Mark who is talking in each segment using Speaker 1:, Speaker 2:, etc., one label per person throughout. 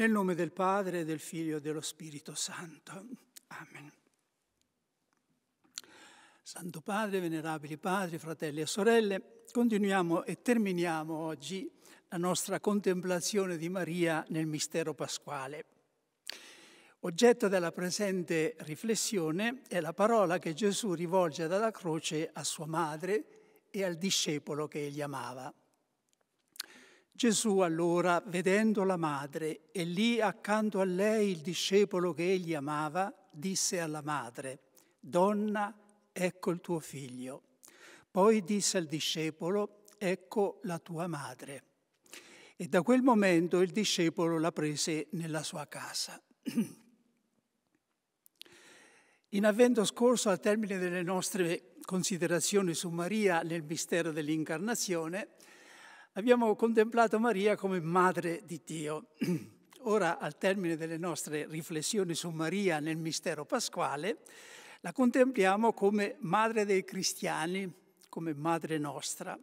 Speaker 1: Nel nome del Padre, del Figlio e dello Spirito Santo. Amen. Santo Padre, venerabili padri, fratelli e sorelle, continuiamo e terminiamo oggi la nostra contemplazione di Maria nel mistero pasquale. Oggetto della presente riflessione è la parola che Gesù rivolge dalla croce a sua madre e al discepolo che egli amava. Gesù allora, vedendo la madre e lì accanto a lei il discepolo che egli amava, disse alla madre, Donna, ecco il tuo figlio. Poi disse al discepolo, ecco la tua madre. E da quel momento il discepolo la prese nella sua casa. In avvento scorso, al termine delle nostre considerazioni su Maria nel mistero dell'incarnazione, abbiamo contemplato Maria come madre di Dio. Ora, al termine delle nostre riflessioni su Maria nel mistero pasquale, la contempliamo come madre dei cristiani, come madre nostra.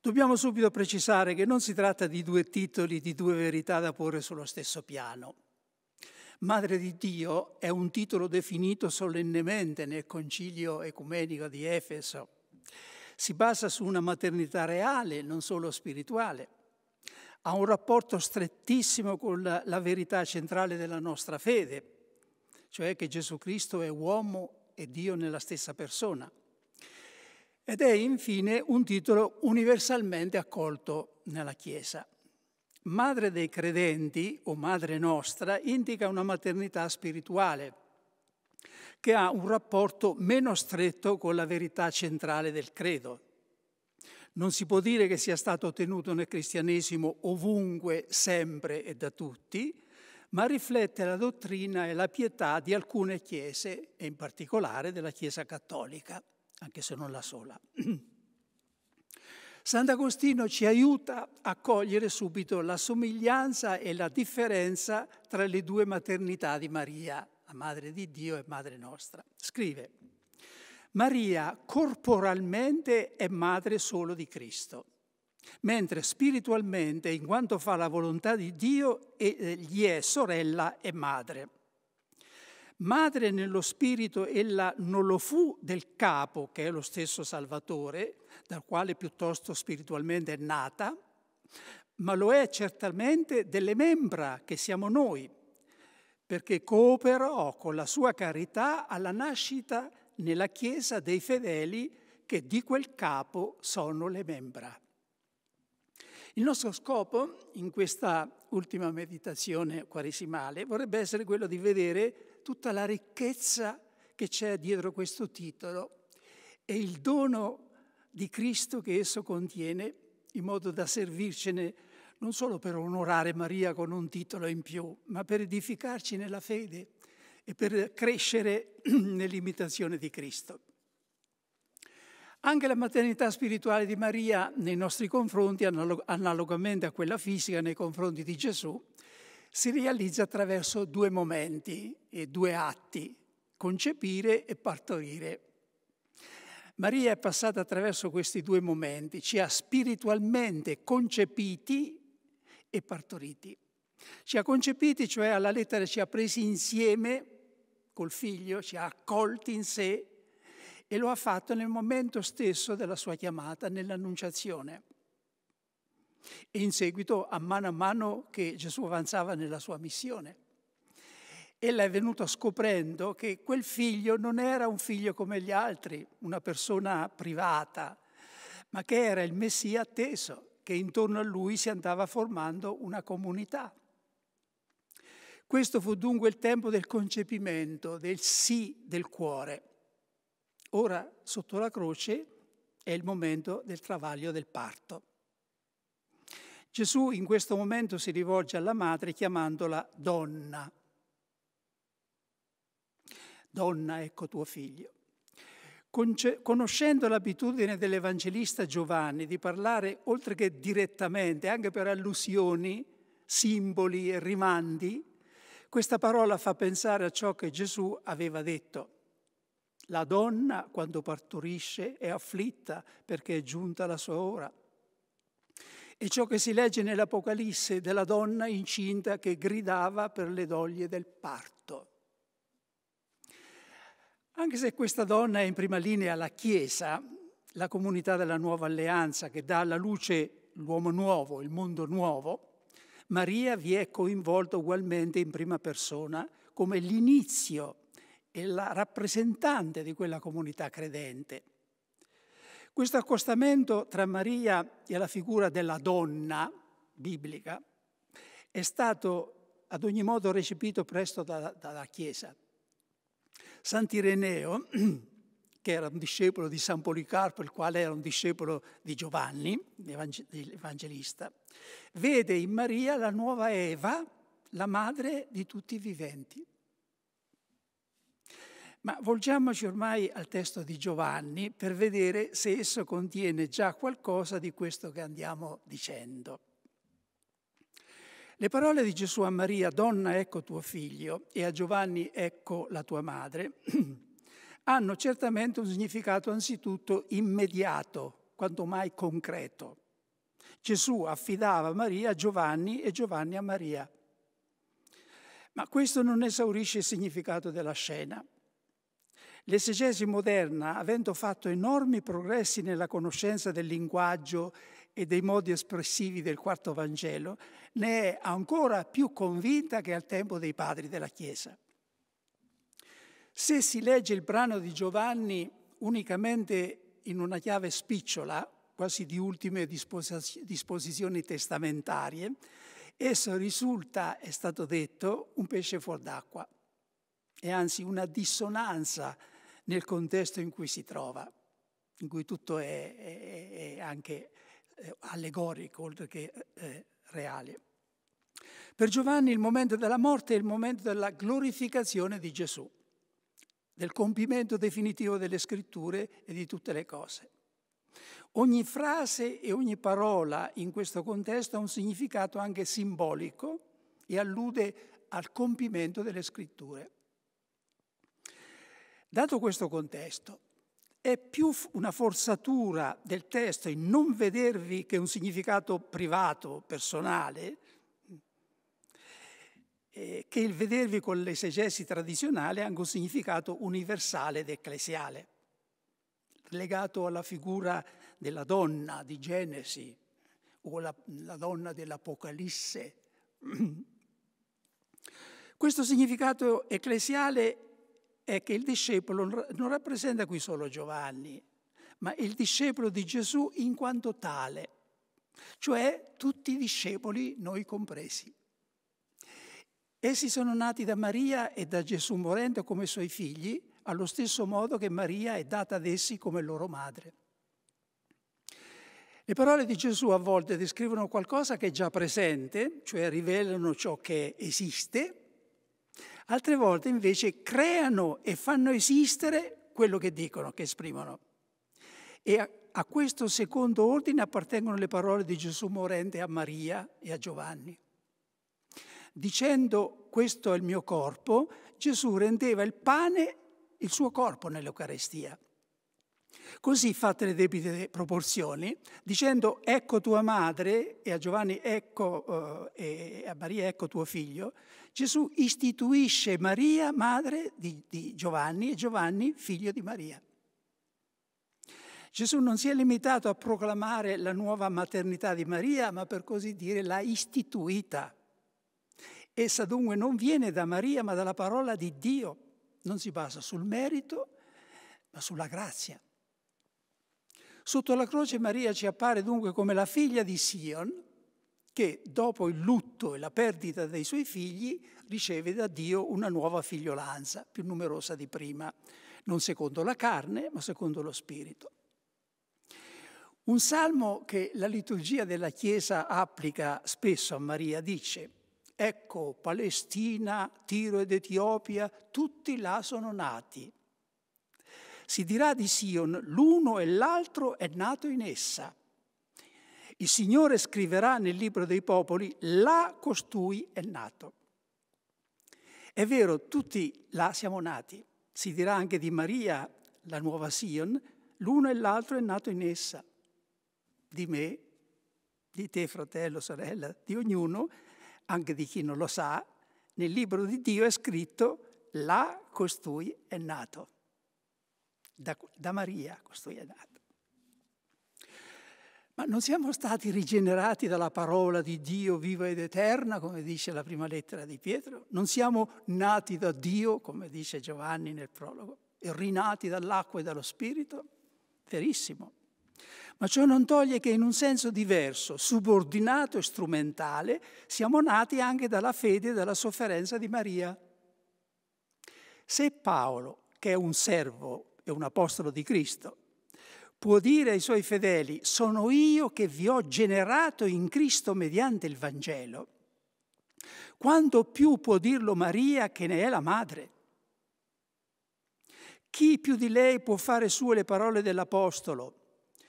Speaker 1: Dobbiamo subito precisare che non si tratta di due titoli, di due verità da porre sullo stesso piano. Madre di Dio è un titolo definito solennemente nel concilio ecumenico di Efeso si basa su una maternità reale, non solo spirituale. Ha un rapporto strettissimo con la, la verità centrale della nostra fede, cioè che Gesù Cristo è uomo e Dio nella stessa persona. Ed è infine un titolo universalmente accolto nella Chiesa. Madre dei credenti o Madre nostra indica una maternità spirituale che ha un rapporto meno stretto con la verità centrale del credo. Non si può dire che sia stato ottenuto nel cristianesimo ovunque, sempre e da tutti, ma riflette la dottrina e la pietà di alcune chiese, e in particolare della Chiesa cattolica, anche se non la sola. Sant'Agostino ci aiuta a cogliere subito la somiglianza e la differenza tra le due maternità di Maria, la Madre di Dio e Madre nostra. Scrive, Maria corporalmente è madre solo di Cristo, mentre spiritualmente, in quanto fa la volontà di Dio, eh, gli è sorella e madre. Madre nello spirito ella non lo fu del capo, che è lo stesso Salvatore, dal quale piuttosto spiritualmente è nata, ma lo è certamente delle membra che siamo noi, perché cooperò con la sua carità alla nascita nella Chiesa dei fedeli che di quel capo sono le membra. Il nostro scopo in questa ultima meditazione quaresimale vorrebbe essere quello di vedere tutta la ricchezza che c'è dietro questo titolo e il dono di Cristo che esso contiene in modo da servircene non solo per onorare Maria con un titolo in più, ma per edificarci nella fede e per crescere nell'imitazione di Cristo. Anche la maternità spirituale di Maria nei nostri confronti, analog analogamente a quella fisica nei confronti di Gesù, si realizza attraverso due momenti e due atti, concepire e partorire. Maria è passata attraverso questi due momenti, ci ha spiritualmente concepiti e partoriti. Ci ha concepiti, cioè alla lettera ci ha presi insieme col figlio, ci ha accolti in sé e lo ha fatto nel momento stesso della sua chiamata, nell'annunciazione. E in seguito, a mano a mano che Gesù avanzava nella sua missione. Ella è venuta scoprendo che quel figlio non era un figlio come gli altri, una persona privata, ma che era il Messia atteso, che intorno a lui si andava formando una comunità. Questo fu dunque il tempo del concepimento, del sì del cuore. Ora, sotto la croce, è il momento del travaglio del parto. Gesù in questo momento si rivolge alla madre chiamandola donna. Donna, ecco tuo figlio conoscendo l'abitudine dell'Evangelista Giovanni di parlare, oltre che direttamente, anche per allusioni, simboli e rimandi, questa parola fa pensare a ciò che Gesù aveva detto. La donna quando partorisce è afflitta perché è giunta la sua ora. E ciò che si legge nell'Apocalisse della donna incinta che gridava per le doglie del parto. Anche se questa donna è in prima linea la Chiesa, la comunità della nuova alleanza che dà alla luce l'uomo nuovo, il mondo nuovo, Maria vi è coinvolta ugualmente in prima persona come l'inizio e la rappresentante di quella comunità credente. Questo accostamento tra Maria e la figura della donna biblica è stato ad ogni modo recepito presto dalla da, da Chiesa. Sant'Ireneo, che era un discepolo di San Policarpo, il quale era un discepolo di Giovanni, l'evangelista, vede in Maria la nuova Eva, la madre di tutti i viventi. Ma volgiamoci ormai al testo di Giovanni per vedere se esso contiene già qualcosa di questo che andiamo dicendo. Le parole di Gesù a Maria, donna ecco tuo figlio, e a Giovanni ecco la tua madre, hanno certamente un significato anzitutto immediato, quanto mai concreto. Gesù affidava Maria a Giovanni e Giovanni a Maria. Ma questo non esaurisce il significato della scena. L'esegesi moderna, avendo fatto enormi progressi nella conoscenza del linguaggio e dei modi espressivi del quarto Vangelo, ne è ancora più convinta che al tempo dei padri della Chiesa. Se si legge il brano di Giovanni unicamente in una chiave spicciola, quasi di ultime disposizioni testamentarie, esso risulta, è stato detto, un pesce fuor d'acqua e anzi una dissonanza nel contesto in cui si trova, in cui tutto è, è, è anche eh, allegorico oltre che eh, reale. Per Giovanni il momento della morte è il momento della glorificazione di Gesù, del compimento definitivo delle scritture e di tutte le cose. Ogni frase e ogni parola in questo contesto ha un significato anche simbolico e allude al compimento delle scritture. Dato questo contesto, è più una forzatura del testo in non vedervi che un significato privato, personale, eh, che il vedervi con l'esegesi tradizionale anche un significato universale ed ecclesiale, legato alla figura della donna di Genesi o la, la donna dell'Apocalisse. Questo significato ecclesiale è che il discepolo non rappresenta qui solo Giovanni, ma il discepolo di Gesù in quanto tale, cioè tutti i discepoli, noi compresi. Essi sono nati da Maria e da Gesù morendo come suoi figli, allo stesso modo che Maria è data ad essi come loro madre. Le parole di Gesù a volte descrivono qualcosa che è già presente, cioè rivelano ciò che esiste, altre volte invece creano e fanno esistere quello che dicono, che esprimono. E a, a questo secondo ordine appartengono le parole di Gesù morente a Maria e a Giovanni. Dicendo questo è il mio corpo, Gesù rendeva il pane il suo corpo nell'Eucarestia. Così fatte le debite proporzioni, dicendo ecco tua madre e a Giovanni ecco eh, e a Maria ecco tuo figlio, Gesù istituisce Maria madre di, di Giovanni e Giovanni figlio di Maria. Gesù non si è limitato a proclamare la nuova maternità di Maria, ma per così dire l'ha istituita. Essa dunque non viene da Maria, ma dalla parola di Dio. Non si basa sul merito, ma sulla grazia. Sotto la croce Maria ci appare dunque come la figlia di Sion, che dopo il lutto e la perdita dei suoi figli riceve da Dio una nuova figliolanza, più numerosa di prima, non secondo la carne, ma secondo lo spirito. Un salmo che la liturgia della Chiesa applica spesso a Maria dice, ecco Palestina, Tiro ed Etiopia, tutti là sono nati si dirà di Sion, l'uno e l'altro è nato in essa. Il Signore scriverà nel libro dei popoli, là costui è nato. È vero, tutti là siamo nati. Si dirà anche di Maria, la nuova Sion, l'uno e l'altro è nato in essa. Di me, di te fratello, sorella, di ognuno, anche di chi non lo sa, nel libro di Dio è scritto, là costui è nato da, da Maria questo gli è dato. Ma non siamo stati rigenerati dalla parola di Dio viva ed eterna, come dice la prima lettera di Pietro? Non siamo nati da Dio, come dice Giovanni nel prologo, e rinati dall'acqua e dallo Spirito? Verissimo. Ma ciò non toglie che in un senso diverso, subordinato e strumentale, siamo nati anche dalla fede e dalla sofferenza di Maria. Se Paolo, che è un servo è un apostolo di Cristo, può dire ai suoi fedeli, sono io che vi ho generato in Cristo mediante il Vangelo, quanto più può dirlo Maria che ne è la madre. Chi più di lei può fare sue le parole dell'Apostolo?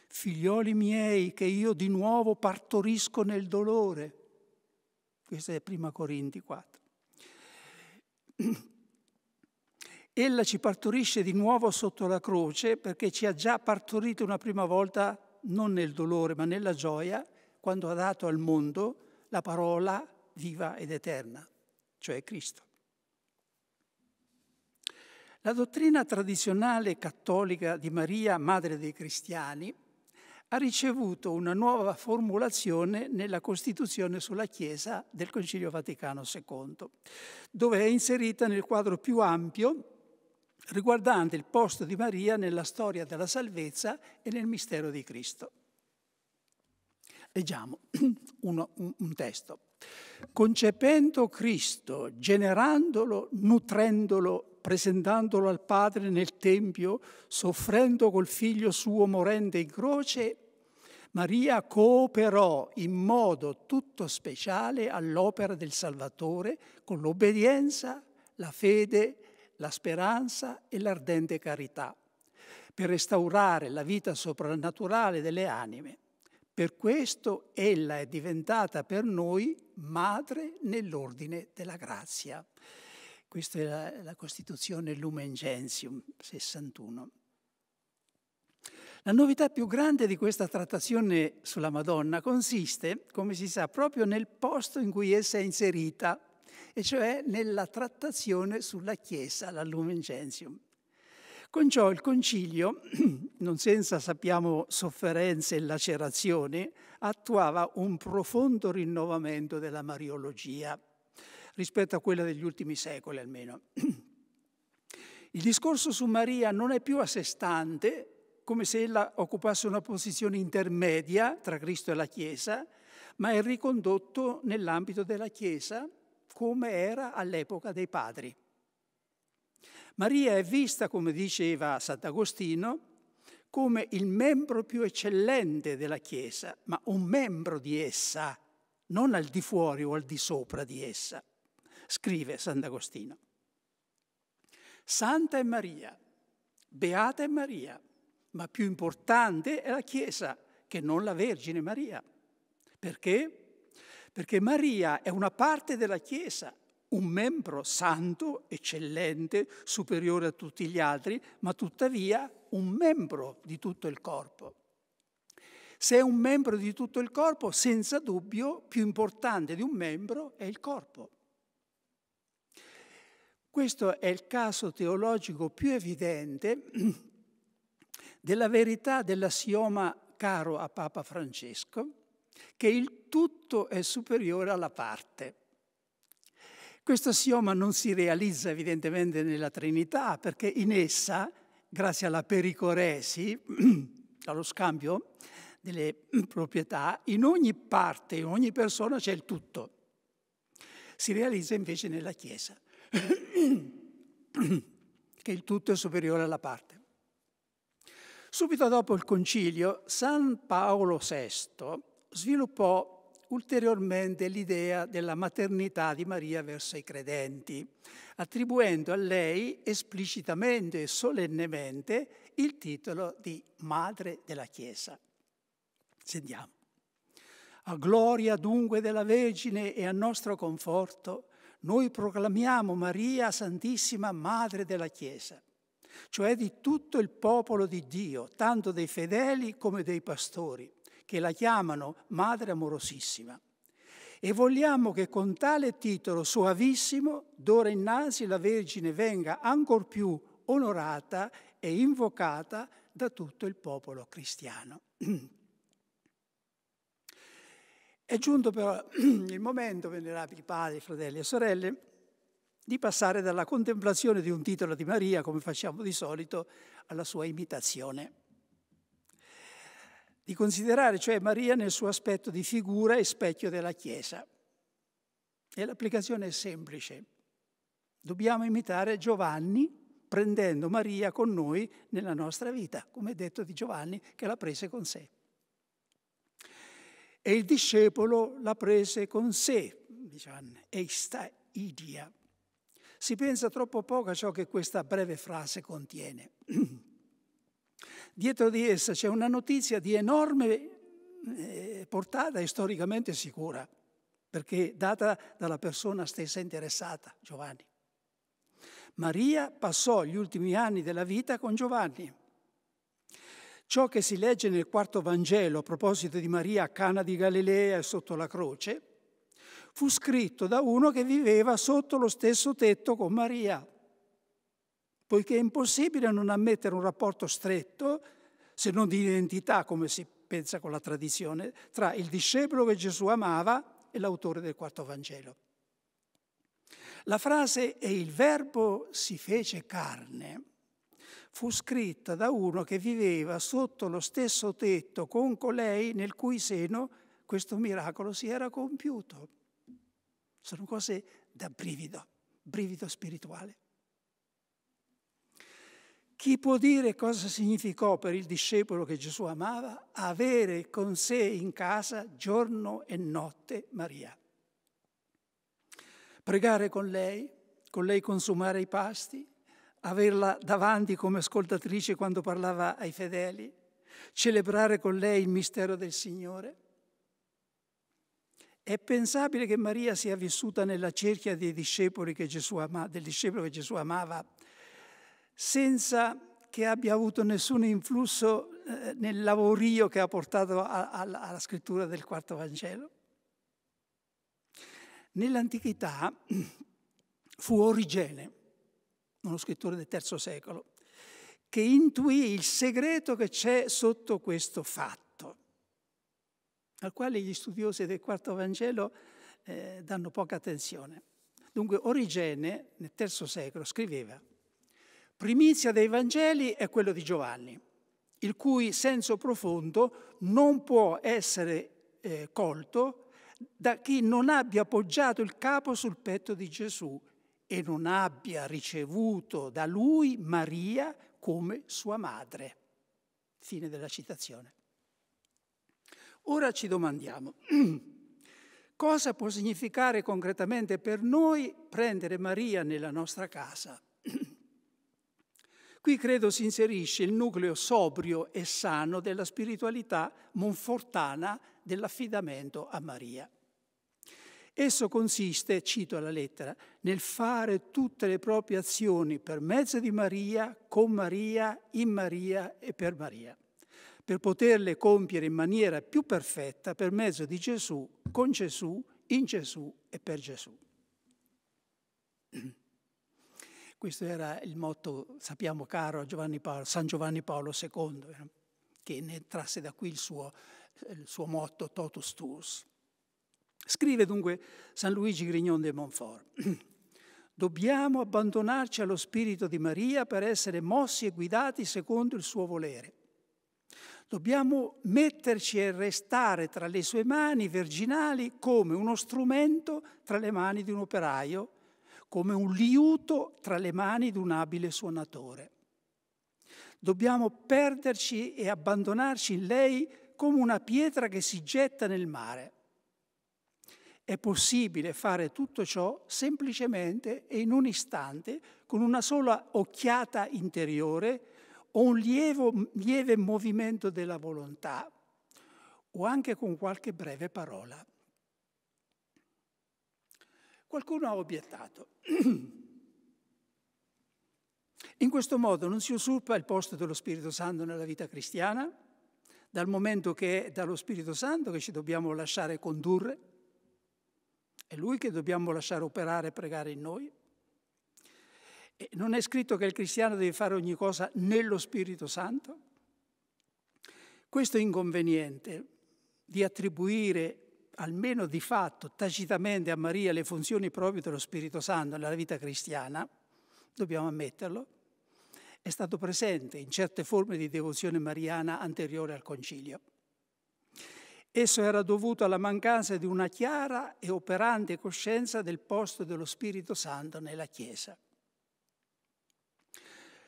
Speaker 1: Figlioli miei, che io di nuovo partorisco nel dolore. Questa è prima Corinti 4. Ella ci partorisce di nuovo sotto la croce perché ci ha già partorito una prima volta non nel dolore ma nella gioia quando ha dato al mondo la parola viva ed eterna, cioè Cristo. La dottrina tradizionale cattolica di Maria, madre dei cristiani, ha ricevuto una nuova formulazione nella Costituzione sulla Chiesa del Concilio Vaticano II, dove è inserita nel quadro più ampio riguardante il posto di Maria nella storia della salvezza e nel mistero di Cristo. Leggiamo uno, un testo. Concependo Cristo, generandolo, nutrendolo, presentandolo al Padre nel Tempio, soffrendo col figlio suo morente in croce, Maria cooperò in modo tutto speciale all'opera del Salvatore con l'obbedienza, la fede, la speranza e l'ardente carità, per restaurare la vita soprannaturale delle anime. Per questo ella è diventata per noi madre nell'ordine della grazia. Questa è la, la Costituzione Lumen Gentium 61. La novità più grande di questa trattazione sulla Madonna consiste, come si sa, proprio nel posto in cui essa è inserita e cioè nella trattazione sulla Chiesa, la Lumen Gentium. Con ciò il Concilio, non senza sappiamo sofferenze e lacerazioni, attuava un profondo rinnovamento della Mariologia rispetto a quella degli ultimi secoli almeno. Il discorso su Maria non è più a sé stante, come se ella occupasse una posizione intermedia tra Cristo e la Chiesa, ma è ricondotto nell'ambito della Chiesa come era all'epoca dei padri. Maria è vista, come diceva Sant'Agostino, come il membro più eccellente della Chiesa, ma un membro di essa, non al di fuori o al di sopra di essa, scrive Sant'Agostino. Santa è Maria, beata è Maria, ma più importante è la Chiesa che non la Vergine Maria. Perché? perché Maria è una parte della Chiesa, un membro santo, eccellente, superiore a tutti gli altri, ma tuttavia un membro di tutto il corpo. Se è un membro di tutto il corpo, senza dubbio più importante di un membro è il corpo. Questo è il caso teologico più evidente della verità dell'assioma caro a Papa Francesco, che il tutto è superiore alla parte. Questo assioma non si realizza evidentemente nella Trinità, perché in essa, grazie alla pericoresi, allo scambio delle proprietà, in ogni parte, in ogni persona c'è il tutto. Si realizza invece nella Chiesa, che il tutto è superiore alla parte. Subito dopo il concilio, San Paolo VI sviluppò ulteriormente l'idea della maternità di Maria verso i credenti, attribuendo a lei esplicitamente e solennemente il titolo di Madre della Chiesa. Sentiamo. A gloria dunque della Vergine e a nostro conforto, noi proclamiamo Maria Santissima Madre della Chiesa, cioè di tutto il popolo di Dio, tanto dei fedeli come dei pastori che la chiamano Madre amorosissima. E vogliamo che con tale titolo soavissimo, d'ora innanzi la Vergine venga ancor più onorata e invocata da tutto il popolo cristiano. È giunto però il momento, venerabili padri, fratelli e sorelle, di passare dalla contemplazione di un titolo di Maria, come facciamo di solito, alla sua imitazione di considerare cioè Maria nel suo aspetto di figura e specchio della Chiesa. E l'applicazione è semplice. Dobbiamo imitare Giovanni prendendo Maria con noi nella nostra vita, come detto di Giovanni che la prese con sé. E il discepolo la prese con sé, e eista idia. Si pensa troppo poco a ciò che questa breve frase contiene. dietro di essa c'è una notizia di enorme eh, portata e storicamente sicura, perché data dalla persona stessa interessata, Giovanni. Maria passò gli ultimi anni della vita con Giovanni. Ciò che si legge nel quarto Vangelo a proposito di Maria a Cana di Galilea e sotto la croce fu scritto da uno che viveva sotto lo stesso tetto con Maria poiché è impossibile non ammettere un rapporto stretto, se non di identità come si pensa con la tradizione, tra il discepolo che Gesù amava e l'autore del quarto Vangelo. La frase e il verbo si fece carne fu scritta da uno che viveva sotto lo stesso tetto con colei nel cui seno questo miracolo si era compiuto. Sono cose da brivido, brivido spirituale. Chi può dire cosa significò per il discepolo che Gesù amava avere con sé in casa giorno e notte Maria? Pregare con lei, con lei consumare i pasti, averla davanti come ascoltatrice quando parlava ai fedeli, celebrare con lei il mistero del Signore. È pensabile che Maria sia vissuta nella cerchia discepoli ama, del discepolo che Gesù amava senza che abbia avuto nessun influsso eh, nel lavorio che ha portato alla scrittura del quarto Vangelo. Nell'antichità fu Origene, uno scrittore del III secolo, che intuì il segreto che c'è sotto questo fatto, al quale gli studiosi del quarto Vangelo eh, danno poca attenzione. Dunque Origene, nel III secolo, scriveva Primizia dei Vangeli è quello di Giovanni, il cui senso profondo non può essere eh, colto da chi non abbia poggiato il capo sul petto di Gesù e non abbia ricevuto da lui Maria come sua madre. Fine della citazione. Ora ci domandiamo cosa può significare concretamente per noi prendere Maria nella nostra casa Qui credo si inserisce il nucleo sobrio e sano della spiritualità monfortana dell'affidamento a Maria. Esso consiste, cito la lettera, nel fare tutte le proprie azioni per mezzo di Maria, con Maria, in Maria e per Maria, per poterle compiere in maniera più perfetta per mezzo di Gesù, con Gesù, in Gesù e per Gesù. Questo era il motto, sappiamo caro, a Giovanni Paolo, San Giovanni Paolo II, che ne trasse da qui il suo, il suo motto Totus Tuus. Scrive dunque San Luigi Grignon de Montfort. Dobbiamo abbandonarci allo Spirito di Maria per essere mossi e guidati secondo il suo volere. Dobbiamo metterci e restare tra le sue mani virginali come uno strumento tra le mani di un operaio come un liuto tra le mani di un abile suonatore. Dobbiamo perderci e abbandonarci in lei come una pietra che si getta nel mare. È possibile fare tutto ciò semplicemente e in un istante, con una sola occhiata interiore o un lievo, lieve movimento della volontà, o anche con qualche breve parola. Qualcuno ha obiettato. In questo modo non si usurpa il posto dello Spirito Santo nella vita cristiana, dal momento che è dallo Spirito Santo che ci dobbiamo lasciare condurre, è Lui che dobbiamo lasciare operare e pregare in noi. E non è scritto che il cristiano deve fare ogni cosa nello Spirito Santo. Questo inconveniente di attribuire almeno di fatto tacitamente a Maria le funzioni proprie dello Spirito Santo nella vita cristiana, dobbiamo ammetterlo, è stato presente in certe forme di devozione mariana anteriore al concilio. Esso era dovuto alla mancanza di una chiara e operante coscienza del posto dello Spirito Santo nella Chiesa.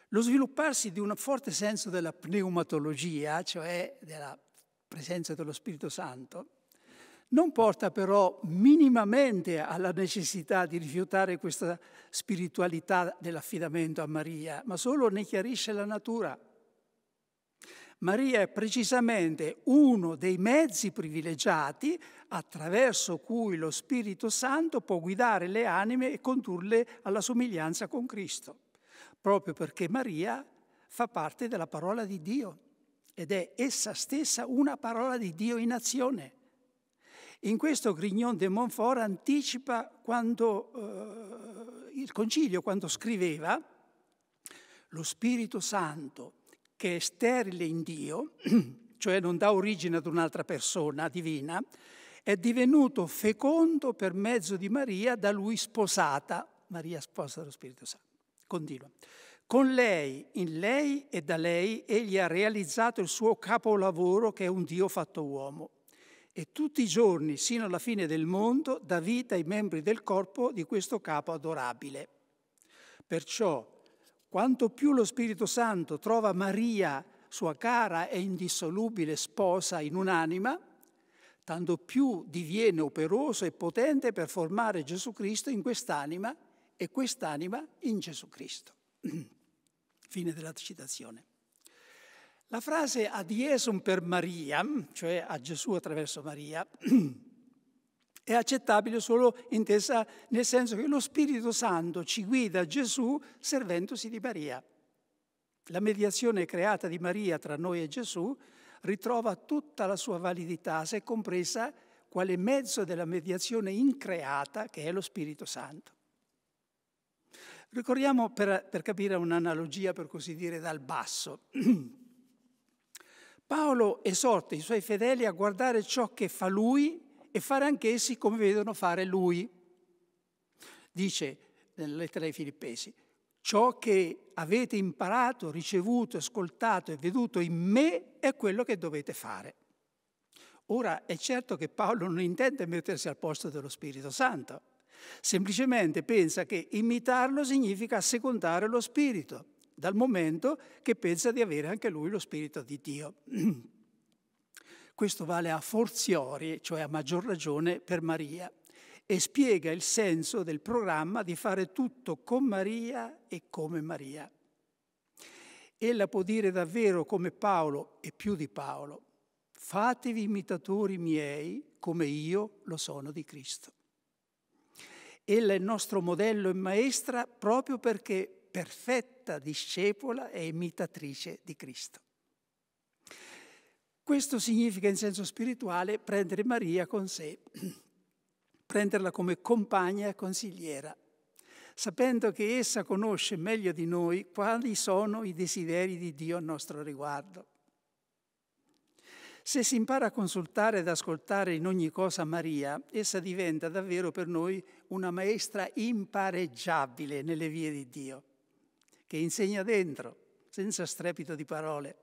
Speaker 1: Lo svilupparsi di un forte senso della pneumatologia, cioè della presenza dello Spirito Santo, non porta però minimamente alla necessità di rifiutare questa spiritualità dell'affidamento a Maria, ma solo ne chiarisce la natura. Maria è precisamente uno dei mezzi privilegiati attraverso cui lo Spirito Santo può guidare le anime e condurle alla somiglianza con Cristo, proprio perché Maria fa parte della parola di Dio ed è essa stessa una parola di Dio in azione. In questo Grignon de Montfort anticipa quando eh, il concilio, quando scriveva, lo Spirito Santo che è sterile in Dio, cioè non dà origine ad un'altra persona divina, è divenuto fecondo per mezzo di Maria, da lui sposata. Maria sposa dello Spirito Santo. Continua. Con lei, in lei e da lei, egli ha realizzato il suo capolavoro che è un Dio fatto uomo e tutti i giorni, sino alla fine del mondo, dà vita ai membri del corpo di questo capo adorabile. Perciò, quanto più lo Spirito Santo trova Maria, sua cara e indissolubile sposa, in un'anima, tanto più diviene operoso e potente per formare Gesù Cristo in quest'anima e quest'anima in Gesù Cristo. Fine della citazione. La frase ad Iesum per Maria, cioè a Gesù attraverso Maria, è accettabile solo intesa nel senso che lo Spirito Santo ci guida Gesù servendosi di Maria. La mediazione creata di Maria tra noi e Gesù ritrova tutta la sua validità se compresa quale mezzo della mediazione increata che è lo Spirito Santo. Ricordiamo per, per capire un'analogia, per così dire, dal basso. Paolo esorta i suoi fedeli a guardare ciò che fa lui e fare anch'essi come vedono fare lui. Dice nella lettera ai Filippesi, ciò che avete imparato, ricevuto, ascoltato e veduto in me è quello che dovete fare. Ora è certo che Paolo non intende mettersi al posto dello Spirito Santo, semplicemente pensa che imitarlo significa secondare lo Spirito dal momento che pensa di avere anche lui lo Spirito di Dio. Questo vale a forziori, cioè a maggior ragione per Maria, e spiega il senso del programma di fare tutto con Maria e come Maria. Ella può dire davvero come Paolo e più di Paolo, fatevi imitatori miei come io lo sono di Cristo. Ella è il nostro modello e maestra proprio perché perfetta discepola e imitatrice di Cristo. Questo significa in senso spirituale prendere Maria con sé, prenderla come compagna e consigliera, sapendo che essa conosce meglio di noi quali sono i desideri di Dio a nostro riguardo. Se si impara a consultare ed ascoltare in ogni cosa Maria, essa diventa davvero per noi una maestra impareggiabile nelle vie di Dio che insegna dentro, senza strepito di parole.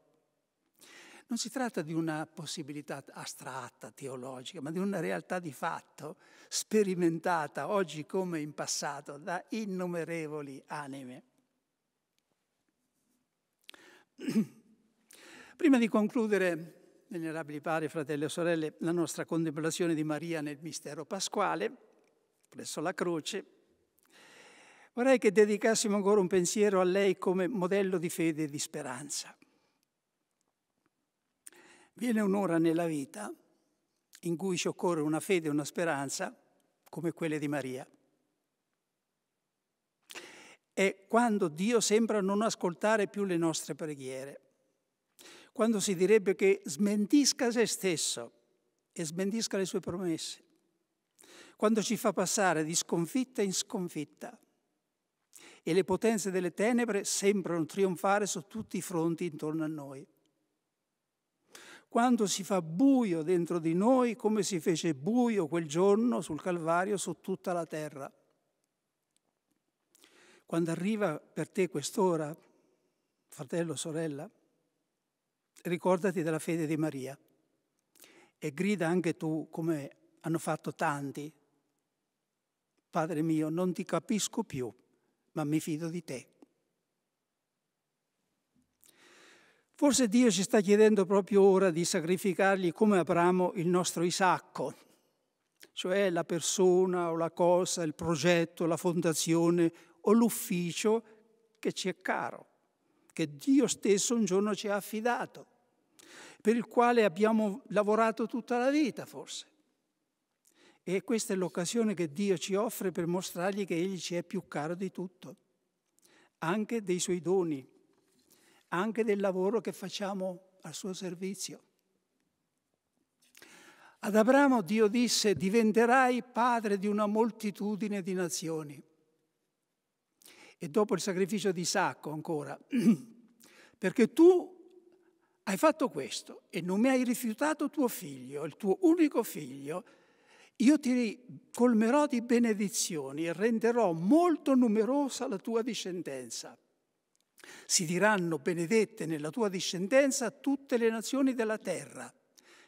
Speaker 1: Non si tratta di una possibilità astratta, teologica, ma di una realtà di fatto sperimentata oggi come in passato da innumerevoli anime. Prima di concludere venerabili pari, fratelli e sorelle, la nostra contemplazione di Maria nel mistero pasquale, presso la croce, Vorrei che dedicassimo ancora un pensiero a lei come modello di fede e di speranza. Viene un'ora nella vita in cui ci occorre una fede e una speranza come quelle di Maria. È quando Dio sembra non ascoltare più le nostre preghiere, quando si direbbe che smentisca se stesso e smentisca le sue promesse, quando ci fa passare di sconfitta in sconfitta e le potenze delle tenebre sembrano trionfare su tutti i fronti intorno a noi. Quando si fa buio dentro di noi, come si fece buio quel giorno sul Calvario su tutta la terra. Quando arriva per te quest'ora, fratello, sorella, ricordati della fede di Maria e grida anche tu come hanno fatto tanti. Padre mio, non ti capisco più ma mi fido di te. Forse Dio ci sta chiedendo proprio ora di sacrificargli come Abramo il nostro Isacco, cioè la persona o la cosa, il progetto, la fondazione o l'ufficio che ci è caro, che Dio stesso un giorno ci ha affidato, per il quale abbiamo lavorato tutta la vita forse. E questa è l'occasione che Dio ci offre per mostrargli che Egli ci è più caro di tutto, anche dei suoi doni, anche del lavoro che facciamo al suo servizio. Ad Abramo Dio disse, diventerai padre di una moltitudine di nazioni. E dopo il sacrificio di Isacco ancora, perché tu hai fatto questo e non mi hai rifiutato tuo figlio, il tuo unico figlio, io ti colmerò di benedizioni e renderò molto numerosa la tua discendenza. Si diranno benedette nella tua discendenza tutte le nazioni della terra,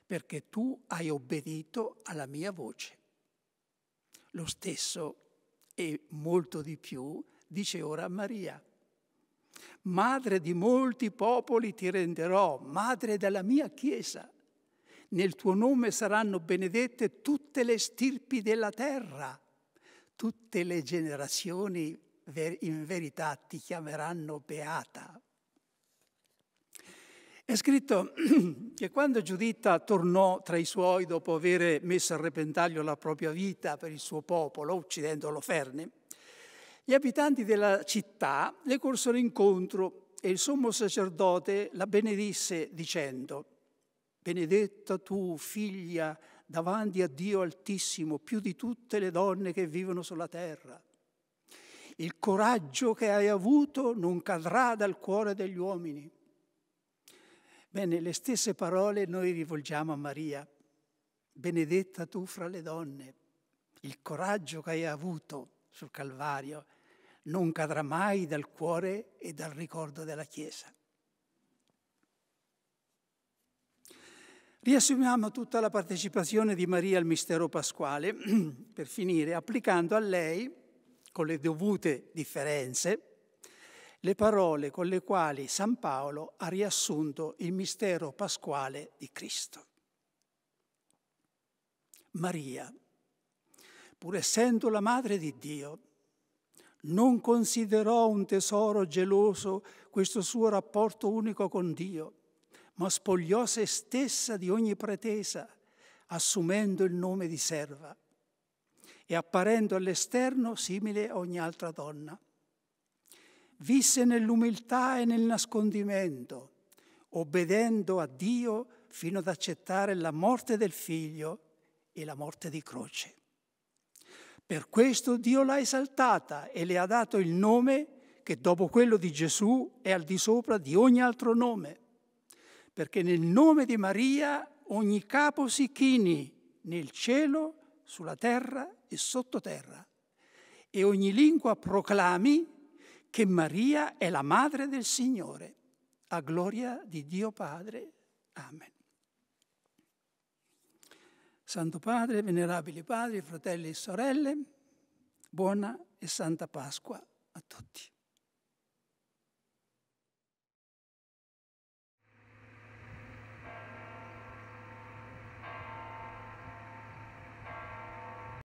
Speaker 1: perché tu hai obbedito alla mia voce. Lo stesso e molto di più dice ora Maria. Madre di molti popoli ti renderò, madre della mia Chiesa. Nel tuo nome saranno benedette tutte le stirpi della terra, tutte le generazioni in verità ti chiameranno beata. È scritto che quando Giuditta tornò tra i suoi dopo aver messo a repentaglio la propria vita per il suo popolo, uccidendolo Ferne, gli abitanti della città le corsero incontro e il sommo sacerdote la benedisse dicendo benedetta tu, figlia, davanti a Dio Altissimo, più di tutte le donne che vivono sulla terra. Il coraggio che hai avuto non cadrà dal cuore degli uomini. Bene, le stesse parole noi rivolgiamo a Maria. Benedetta tu fra le donne, il coraggio che hai avuto sul Calvario non cadrà mai dal cuore e dal ricordo della Chiesa. Riassumiamo tutta la partecipazione di Maria al mistero pasquale, per finire, applicando a lei, con le dovute differenze, le parole con le quali San Paolo ha riassunto il mistero pasquale di Cristo. Maria, pur essendo la madre di Dio, non considerò un tesoro geloso questo suo rapporto unico con Dio ma spogliò se stessa di ogni pretesa, assumendo il nome di serva e apparendo all'esterno simile a ogni altra donna. Visse nell'umiltà e nel nascondimento, obbedendo a Dio fino ad accettare la morte del figlio e la morte di croce. Per questo Dio l'ha esaltata e le ha dato il nome che dopo quello di Gesù è al di sopra di ogni altro nome perché nel nome di Maria ogni capo si chini nel cielo, sulla terra e sottoterra, e ogni lingua proclami che Maria è la madre del Signore, a gloria di Dio Padre. Amen. Santo Padre, venerabili padri, fratelli e sorelle, buona e santa Pasqua a tutti.